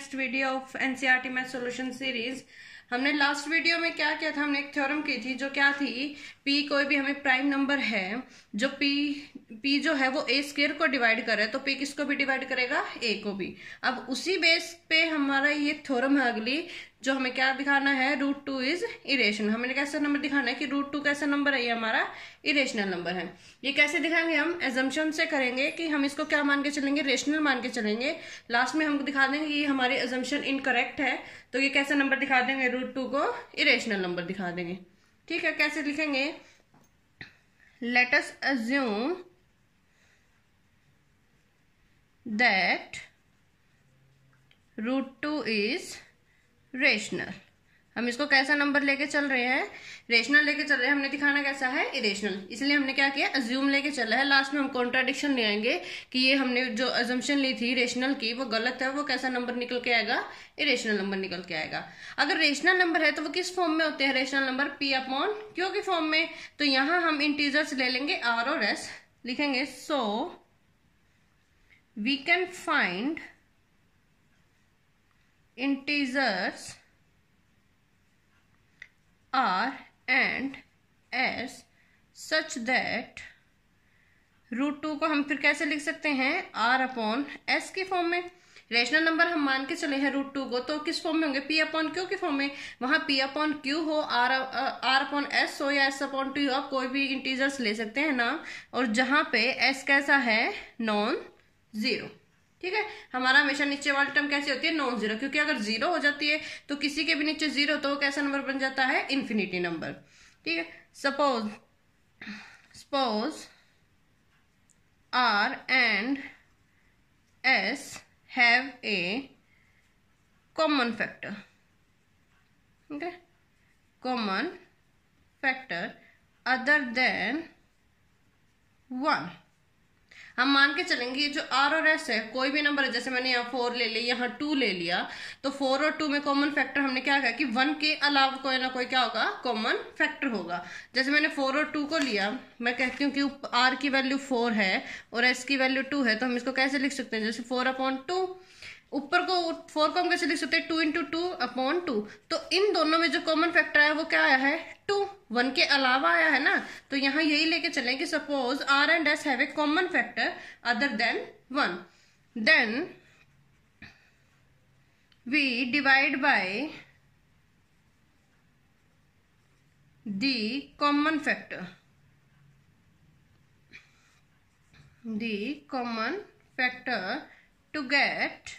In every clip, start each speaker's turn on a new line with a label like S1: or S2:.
S1: Next video of NCERT math solution series हमने last video में क्या किया था हमने एक थ्योरम की थी जो क्या थी पी कोई भी हमें प्राइम नंबर है जो पी पी जो है वो ए स्केयर को डिवाइड करे तो पी किसको भी डिवाइड करेगा ए को भी अब उसी बेस पे हमारा ये थ्योरम है अगली जो हमें क्या दिखाना है रूट टू इज इरेशन हमें कैसा नंबर दिखाना है कि रूट टू कैसा नंबर है ये हमारा इरेशनल नंबर है ये कैसे दिखाएंगे हम एजम्पन से करेंगे कि हम इसको क्या मान के चलेंगे रेशनल मान के चलेंगे लास्ट में हमको दिखा देंगे ये हमारी एजम्पन इनकरेक्ट है तो ये कैसा नंबर दिखा देंगे रूट टू को इरेशनल नंबर दिखा देंगे ठीक है कैसे लिखेंगे let's assume that root two is rational हम इसको कैसा नंबर लेके चल रहे हैं रेशनल लेके चल रहे हैं हमने दिखाना कैसा है इरेशनल इसलिए हमने क्या किया अज्यूम लेके चला है लास्ट में हम कॉन्ट्राडिक्शन ले आएंगे कि ये हमने जो अजम्पन ली थी रेशनल की वो गलत है वो कैसा नंबर निकल के आएगा इरेशनल नंबर निकल के आएगा अगर रेशनल नंबर है तो वो किस फॉर्म में होते हैं रेशनल नंबर पी अपॉन क्यों की फॉर्म में तो यहां हम इंटीजर्स ले लेंगे आर और एस लिखेंगे so we can find integers r and s such that root two को हम फिर कैसे लिख सकते हैं आर अपॉन एस के फॉर्म में रेशनल नंबर हम मान के चले हैं रूट टू को तो किस फॉर्म में होंगे पी अपॉन क्यू के फॉर्म में वहां पी अपॉन क्यू हो आर आर अपॉन एस हो या एस अपॉन टू हो आप कोई भी इंटीजर्स ले सकते हैं ना और जहां पे एस कैसा है नॉन जीरो ठीक है हमारा हमेशा नीचे वाली टर्म कैसी होती है नॉन जीरो क्योंकि अगर जीरो हो जाती है तो किसी के भी नीचे जीरो तो वो कैसा नंबर बन जाता है इन्फिनिटी नंबर ठीक है suppose suppose r and s have a common factor ठीक है common factor other than one हम मान के चलेंगे जो आर और एस है कोई भी नंबर है जैसे मैंने यहाँ फोर ले लिया यहाँ टू ले लिया तो फोर और टू में कॉमन फैक्टर हमने क्या कहा कि वन के अलावा कोई ना कोई क्या होगा कॉमन फैक्टर होगा जैसे मैंने फोर और टू को लिया मैं कहती हूँ कि आर की वैल्यू फोर है और एस की वैल्यू टू है तो हम इसको कैसे लिख सकते हैं जैसे फोर अपॉइंट टू ऊपर को फोर कॉम कैसे लिख सकते हैं two into two upon two तो इन दोनों में जो कॉमन फैक्टर आया वो क्या आया है टू वन के अलावा आया है ना तो यहाँ यही लेके चले कि suppose r and s have a common factor other than one then we divide by the common factor the common factor to get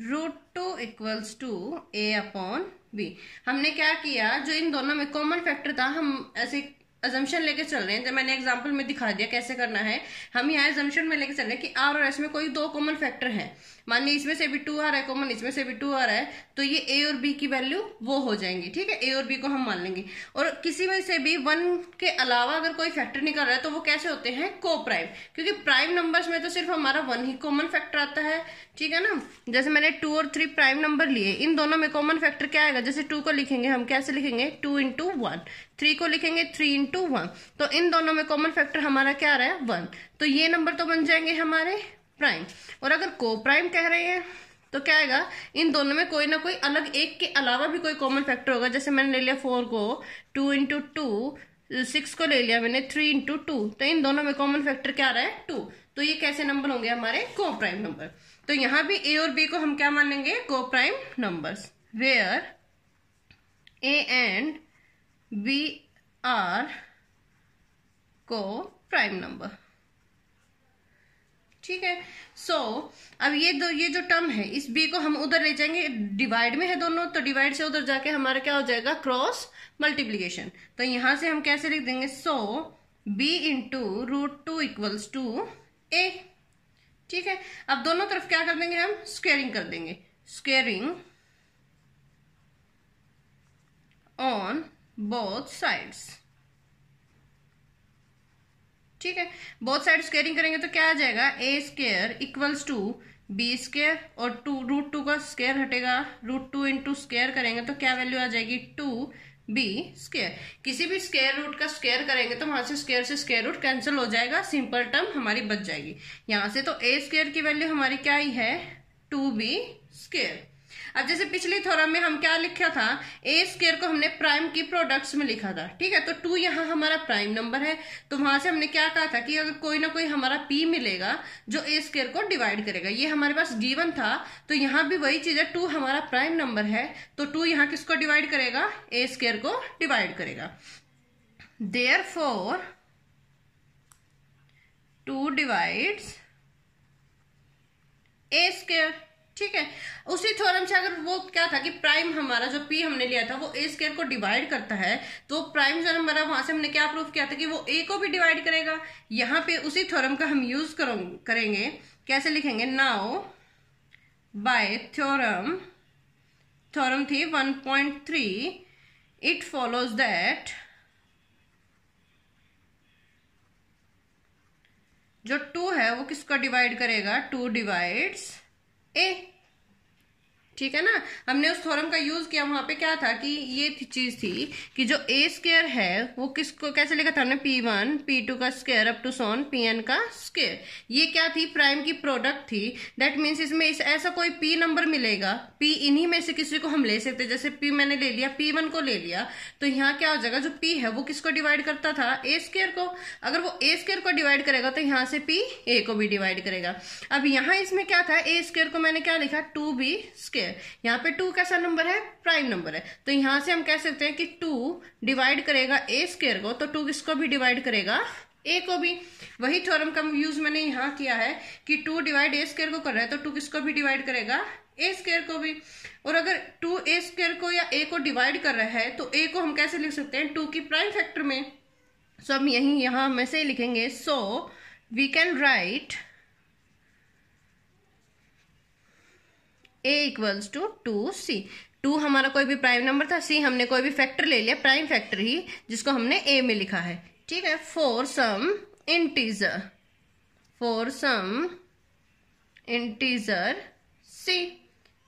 S1: root two equals to a upon b हमने क्या किया जो इन दोनों में कॉमन फैक्टर था हम ऐसे assumption लेके चल रहे हैं जब तो मैंने एग्जाम्पल में दिखा दिया कैसे करना है हम यहाँ एजम्पन में लेके चल रहे हैं कि आर और एस में कोई दो कॉमन फैक्टर है मान लीजिए इसमें से भी टू आ रहा है कॉमन इसमें से भी टू आ रहा है तो ये ए और बी की वैल्यू वो हो जाएंगी ठीक है ए और बी को हम मान लेंगे और किसी में से भी वन के अलावा अगर कोई फैक्टर निकल रहा है तो वो कैसे होते हैं को प्राइम क्योंकि प्राइम नंबर्स में तो सिर्फ हमारा वन ही कॉमन फैक्टर आता है ठीक है ना जैसे मैंने टू और थ्री प्राइम नंबर लिए इन दोनों में कॉमन फैक्टर क्या आएगा जैसे टू को लिखेंगे हम कैसे लिखेंगे टू इंटू वन थ्री को लिखेंगे थ्री इंटू टू वन तो इन दोनों में कॉमन फैक्टर हमारा क्या आ रहा है वन तो ये नंबर तो बन जाएंगे हमारे प्राइम और अगर को प्राइम कह रहे हैं तो क्या आएगा इन दोनों में कोई ना कोई अलग एक के अलावा भी कोई कॉमन फैक्टर होगा जैसे मैंने ले लिया फोर को टू इंटू टू सिक्स को ले लिया मैंने थ्री इंटू टू तो इन दोनों में कॉमन फैक्टर क्या आ रहा है टू तो ये कैसे नंबर होंगे हमारे को प्राइम नंबर तो यहां भी ए और बी को हम क्या मानेंगे coprime number where a and b are coprime number ठीक है सो so, अब ये दो ये जो टर्म है इस बी को हम उधर ले जाएंगे डिवाइड में है दोनों तो डिवाइड से उधर जाके हमारा क्या हो जाएगा क्रॉस मल्टीप्लीकेशन तो यहां से हम कैसे लिख देंगे so b into root two equals to a ठीक है अब दोनों तरफ क्या कर देंगे हम स्क्वेयरिंग कर देंगे स्क्वेयरिंग ऑन बोथ साइड्स ठीक है बोथ साइड स्केयरिंग करेंगे तो क्या आ जाएगा a square equals to B square और टू रूट टू का स्केयर हटेगा रूट टू इंटू स्केयर करेंगे तो क्या वैल्यू आ जाएगी टू बी स्केयर किसी भी स्केयर रूट का स्केयर करेंगे तो वहां से स्केयर से स्केयर रूट कैंसिल हो जाएगा सिंपल टर्म हमारी बच जाएगी यहां से तो ए स्केयर की वैल्यू हमारी क्या ही है टू बी स्केयर अब जैसे पिछली थोरम में हम क्या लिखा था ए स्केयर को हमने प्राइम की प्रोडक्ट्स में लिखा था ठीक है तो टू यहाँ हमारा प्राइम नंबर है तो वहां से हमने क्या कहा था कि अगर कोई ना कोई हमारा पी मिलेगा जो ए स्केयर को डिवाइड करेगा ये हमारे पास गीवन था तो यहाँ भी वही चीज है टू हमारा प्राइम नंबर है तो टू यहाँ किसको डिवाइड करेगा ए स्केयर को डिवाइड करेगा therefore two divide a square ठीक है उसी थ्योरम से अगर वो क्या था कि प्राइम हमारा जो पी हमने लिया था वो ए स्केयर को डिवाइड करता है तो प्राइम जो हमारा वहां से हमने क्या प्रूफ किया था कि वो ए को भी डिवाइड करेगा यहां पे उसी थ्योरम का हम यूज करेंगे कैसे लिखेंगे नाउ बाय थ्योरम थ्योरम थी 1.3 इट फॉलोज दैट जो टू है वो किसका डिवाइड करेगा टू डिवाइड्स Eh... ठीक है ना हमने उस थोरम का यूज किया वहां पे क्या था कि ये चीज थी कि जो ए स्केयर है वो किसको कैसे लिखा था हमने पी वन पी टू का स्केयर अप टू सोन पी एन का स्केयर ये क्या थी प्राइम की प्रोडक्ट थी दैट मीन्स इसमें इस ऐसा कोई पी नंबर मिलेगा पी इन्हीं में से किसी को हम ले सकते जैसे पी मैंने ले लिया पी वन को ले लिया तो यहाँ क्या हो जाएगा जो पी है वो किसको डिवाइड करता था ए स्केयर को अगर वो ए स्केयर को डिवाइड करेगा तो यहाँ से पी ए को भी डिवाइड करेगा अब यहाँ इसमें क्या था ए स्केयर को मैंने क्या लिखा टू बी स्केयर है यहाँ पे टू कैसा नंबर है प्राइम नंबर है तो यहां से हम कह सकते हैं कि टू डिवाइड करेगा ए स्केयर को तो टू किसको भी डिवाइड करेगा ए को भी वही थ्योरम का यूज मैंने यहां किया है कि टू डिवाइड ए स्केयर को कर रहा है तो टू किसको भी डिवाइड करेगा ए स्केयर को भी और अगर टू ए स्केयर को या ए को डिवाइड कर रहा है तो ए को हम कैसे लिख सकते हैं टू की प्राइम फैक्टर में सो so, हम यही यहां में से लिखेंगे so we can write a equals to two c two हमारा कोई भी प्राइम नंबर था सी हमने कोई भी फैक्टर ले लिया प्राइम फैक्टर ही जिसको हमने ए में लिखा है ठीक है for some integer for some integer c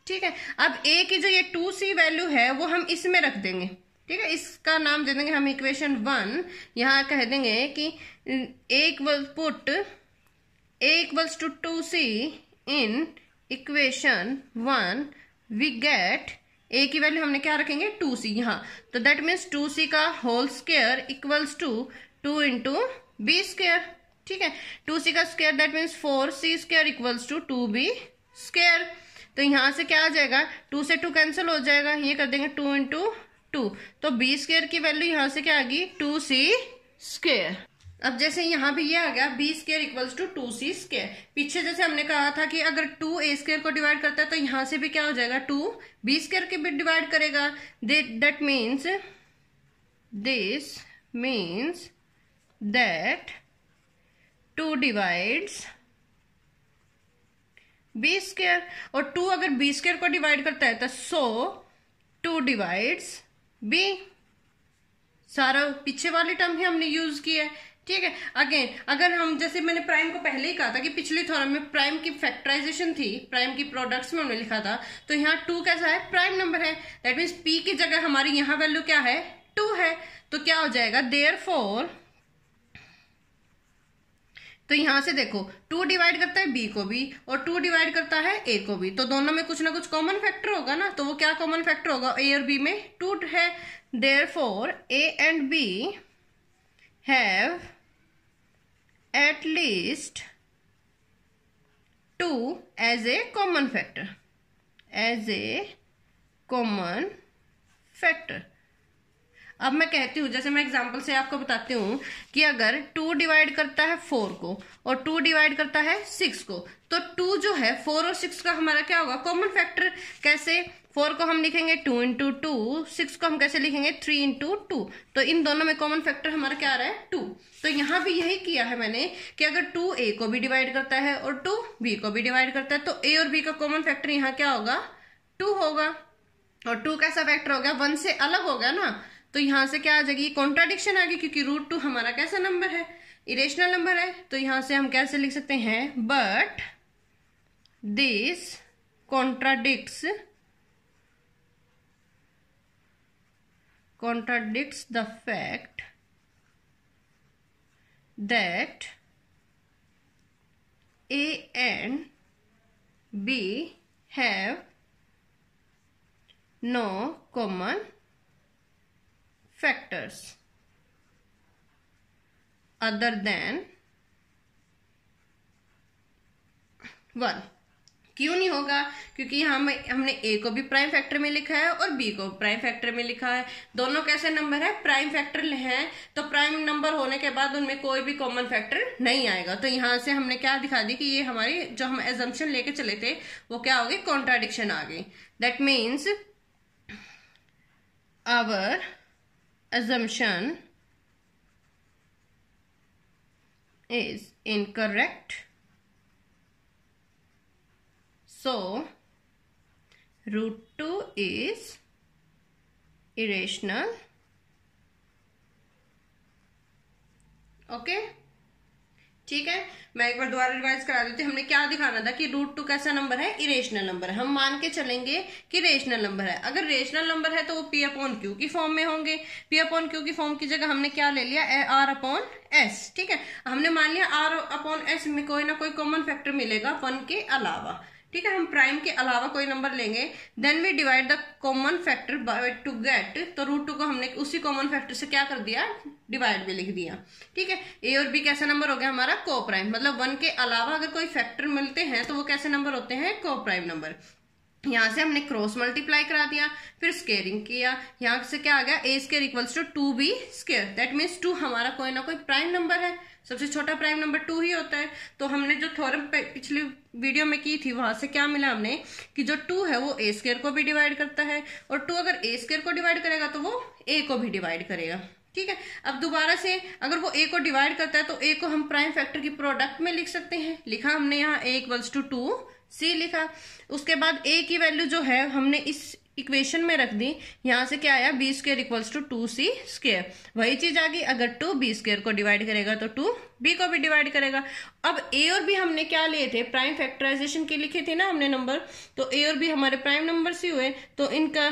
S1: ठीक है अब ए की जो ये टू सी वैल्यू है वो हम इसमें रख देंगे ठीक है इसका नाम दे देंगे हम इक्वेशन वन यहाँ कह देंगे कि एक वल्स put a equals to two c in equation one we get a की वैल्यू हमने क्या रखेंगे टू सी यहाँ तो दैट मीन्स टू सी का whole square equals to two into b square ठीक है टू सी का square that means four c square equals to two B square तो यहां से क्या आ जाएगा टू से टू कैंसिल हो जाएगा ये कर देंगे टू इंटू टू तो बी स्केयर की वैल्यू यहां से क्या आ गई टू सी स्केयर अब जैसे यहाँ पे ये आ गया b square equals to two c square पीछे जैसे हमने कहा था कि अगर टू ए स्केयर को डिवाइड करता है तो यहाँ से भी क्या हो जाएगा टू बी स्केयर के भी डिवाइड करेगा that means this means that two divides b square और टू अगर बी स्केयर को डिवाइड करता है तो सो टू डिवाइड्स बी सारा पीछे वाली टर्म ही हमने यूज किया है ठीक है अगेन अगर हम जैसे मैंने प्राइम को पहले ही कहा था कि पिछली थॉरम में प्राइम की फैक्टराइजेशन थी प्राइम की प्रोडक्ट्स में हमने लिखा था तो यहाँ टू कैसा है प्राइम नंबर है दैट मीन्स पी की जगह हमारी यहाँ वैल्यू क्या है टू है तो क्या हो जाएगा देयर फोर तो यहां से देखो टू डिवाइड करता है बी को भी और टू डिवाइड करता है ए को भी तो दोनों में कुछ ना कुछ कॉमन फैक्टर होगा ना तो वो क्या कॉमन फैक्टर होगा ए और बी में टू है therefore a and b have at least 2 as a common factor as a common factor अब मैं कहती हूँ जैसे मैं एग्जाम्पल से आपको बताती हूँ कि अगर टू डिवाइड करता है फोर को और टू डिवाइड करता है सिक्स को तो टू जो है फोर और सिक्स का हमारा क्या होगा कॉमन फैक्टर कैसे फोर को हम लिखेंगे टू इंटू टू सिक्स को हम कैसे लिखेंगे थ्री इंटू टू तो इन दोनों में कॉमन फैक्टर हमारा क्या आ रहा है टू तो यहाँ भी यही किया है मैंने कि अगर टू ए को भी डिवाइड करता है और टू बी को भी डिवाइड करता है तो ए और बी का कॉमन फैक्टर यहाँ क्या होगा टू होगा और टू कैसा फैक्टर हो गया वन से अलग हो गया ना तो यहाँ से क्या आ जाएगी कॉन्ट्राडिक्शन आ गई क्योंकि रूट टू हमारा कैसा नंबर है इरेशनल नंबर है तो यहाँ से हम कैसे लिख सकते हैं but This contradicts contradicts the fact that A and B have no common factors other than 1. क्यों नहीं होगा क्योंकि हम हमने ए को भी प्राइम फैक्टर में लिखा है और बी को प्राइम फैक्टर में लिखा है दोनों कैसे नंबर है प्राइम फैक्टर हैं तो प्राइम नंबर होने के बाद उनमें कोई भी कॉमन फैक्टर नहीं आएगा तो यहाँ से हमने क्या दिखा दी कि ये हमारी जो हम एजम्पन लेके चले थे वो क्या हो गई कॉन्ट्राडिक्शन आ गई that means our assumption is incorrect So, root 2 is irrational. Okay ठीक है मैं एक बार दोबारा रिवाइज करा देती हूँ हमने क्या दिखाना था कि रूट टू कैसा नंबर है इरेशनल नंबर है हम मान के चलेंगे कि रेशनल नंबर है अगर रेशनल नंबर है तो वो पी अपॉन क्यू की फॉर्म में होंगे पी अपॉन क्यू की फॉर्म की जगह हमने क्या ले लिया आर अपॉन एस ठीक है हमने मान लिया आर अपॉन एस में कोई ना कोई कॉमन फैक्टर मिलेगा वन के अलावा ठीक है हम प्राइम के अलावा कोई नंबर लेंगे then we divide the common factor by two get तो रूट टू को हमने उसी कॉमन फैक्टर से क्या कर दिया डिवाइड भी लिख दिया ठीक है ए और बी कैसा नंबर हो गया हमारा को प्राइम मतलब वन के अलावा अगर कोई फैक्टर मिलते हैं तो वो कैसे नंबर होते हैं को प्राइम नंबर यहाँ से हमने क्रॉस मल्टीप्लाई करा दिया फिर स्केयरिंग किया यहाँ से क्या आ गया A square equals to two B square that means two हमारा कोई ना कोई प्राइम नंबर है सबसे छोटा प्राइम नंबर टू ही होता है तो हमने जो थ्योरम पिछली वीडियो में की थी वहां से क्या मिला हमने कि जो टू है वो ए स्केयर को भी डिवाइड करता है और टू अगर ए स्केयर को डिवाइड करेगा तो वो ए को भी डिवाइड करेगा ठीक है अब दोबारा से अगर वो ए को डिवाइड करता है तो ए को हम प्राइम फैक्टर की प्रोडक्ट में लिख सकते हैं लिखा हमने यहाँ A equals to two C लिखा उसके बाद ए की वैल्यू जो है हमने इस इक्वेशन में रख दी यहाँ से क्या आया B square equals to two C square वही चीज आ गई अगर टू बी स्क्र को डिवाइड करेगा तो टू बी को भी डिवाइड करेगा अब ए और बी हमने क्या लिए थे प्राइम फैक्टराइजेशन के लिखे थे ना हमने नंबर तो ए और बी हमारे प्राइम नंबर से हुए तो इनका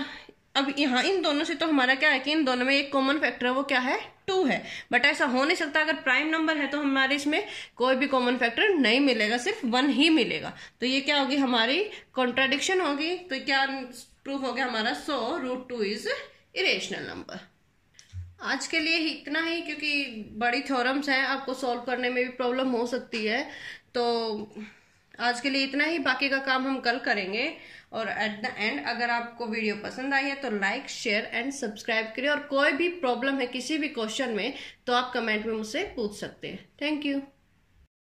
S1: अब यहाँ इन दोनों से तो हमारा क्या है कि इन दोनों में एक कॉमन फैक्टर है वो क्या है टू है बट ऐसा हो नहीं सकता अगर प्राइम नंबर है तो हमारे इसमें कोई भी कॉमन फैक्टर नहीं मिलेगा सिर्फ वन ही मिलेगा तो ये क्या होगी हमारी कॉन्ट्राडिक्शन होगी तो क्या प्रूव हो गया हमारा so root two is irrational number आज के लिए इतना ही क्योंकि बड़ी थ्योरम्स हैं आपको सॉल्व करने में भी प्रॉब्लम हो सकती है तो आज के लिए इतना ही बाकी का काम हम कल करेंगे और एट द एंड अगर आपको वीडियो पसंद आई है तो लाइक शेयर एंड सब्सक्राइब करिए और कोई भी प्रॉब्लम है किसी भी क्वेश्चन में तो आप कमेंट में मुझसे पूछ सकते हैं थैंक यू